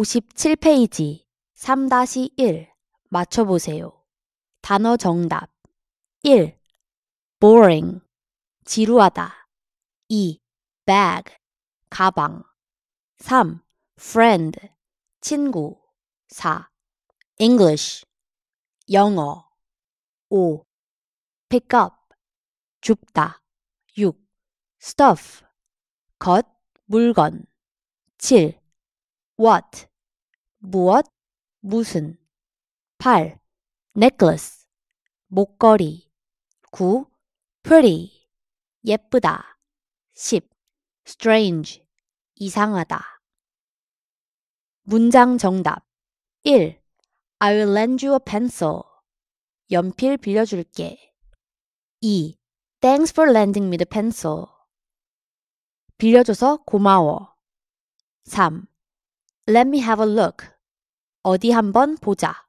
57페이지 3-1 맞춰보세요. 단어 정답 1. boring 지루하다 2. bag 가방 3. friend 친구 4. English 영어 5. pick up 줍다 6. stuff 겉 물건 7. what 무엇 무슨 8 necklace 목걸이 9 pretty 예쁘다 10 strange 이상하다 문장 정답 1 I will lend you a pencil 연필 빌려줄게 2 Thanks for lending me the pencil 빌려줘서 고마워 3 Let me have a look. 어디 한번 보자.